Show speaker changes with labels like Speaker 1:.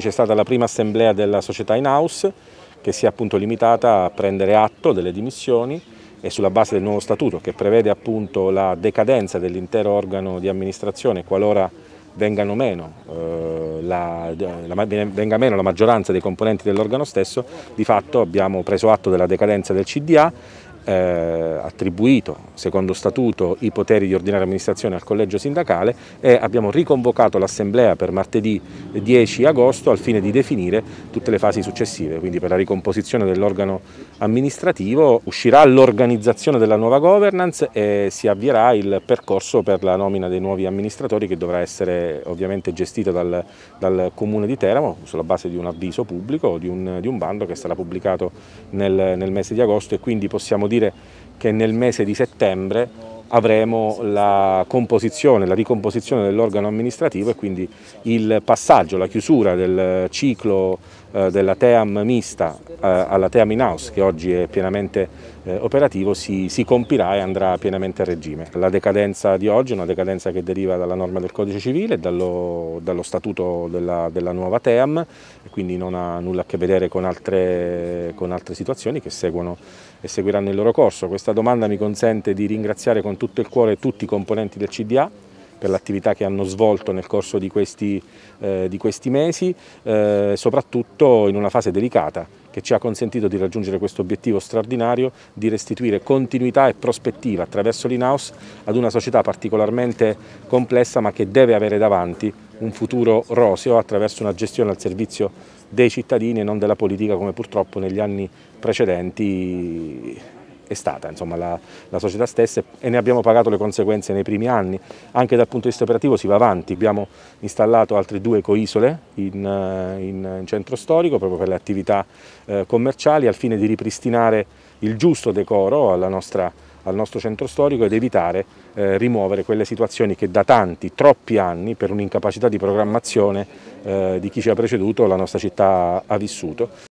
Speaker 1: C'è stata la prima assemblea della società in house che si è appunto limitata a prendere atto delle dimissioni e sulla base del nuovo statuto che prevede appunto la decadenza dell'intero organo di amministrazione qualora vengano meno, eh, la, la, venga meno la maggioranza dei componenti dell'organo stesso, di fatto abbiamo preso atto della decadenza del CDA eh, attribuito, secondo statuto, i poteri di ordinaria amministrazione al collegio sindacale e abbiamo riconvocato l'assemblea per martedì 10 agosto al fine di definire tutte le fasi successive, quindi per la ricomposizione dell'organo amministrativo uscirà l'organizzazione della nuova governance e si avvierà il percorso per la nomina dei nuovi amministratori che dovrà essere ovviamente gestita dal, dal Comune di Teramo sulla base di un avviso pubblico di un, di un bando che sarà pubblicato nel, nel mese di agosto e quindi possiamo dire che nel mese di settembre avremo la composizione, la ricomposizione dell'organo amministrativo e quindi il passaggio, la chiusura del ciclo eh, della TEAM mista eh, alla Team in House che oggi è pienamente eh, operativo si, si, compirà e andrà pienamente a regime. La decadenza di oggi è una decadenza che deriva dalla norma del codice civile, dallo, dallo statuto della, della, nuova Team quindi non ha nulla a che vedere con altre, con altre situazioni che seguono e seguiranno il loro corso. Questa domanda mi consente di ringraziare con tutto il cuore tutti i componenti del CDA per l'attività che hanno svolto nel corso di questi, eh, di questi mesi, eh, soprattutto in una fase delicata che ci ha consentito di raggiungere questo obiettivo straordinario di restituire continuità e prospettiva attraverso l'in-house ad una società particolarmente complessa ma che deve avere davanti un futuro roseo attraverso una gestione al servizio dei cittadini e non della politica come purtroppo negli anni precedenti è stata insomma, la, la, società stessa e ne abbiamo pagato le conseguenze nei primi anni. Anche dal punto di vista operativo si va avanti, abbiamo installato altre due coisole in, eh, in, in centro storico proprio per le attività eh, commerciali al fine di ripristinare il giusto decoro nostra, al nostro centro storico ed evitare eh, rimuovere quelle situazioni che da tanti, troppi anni, per un'incapacità di programmazione eh, di chi ci ha preceduto, la nostra città ha vissuto.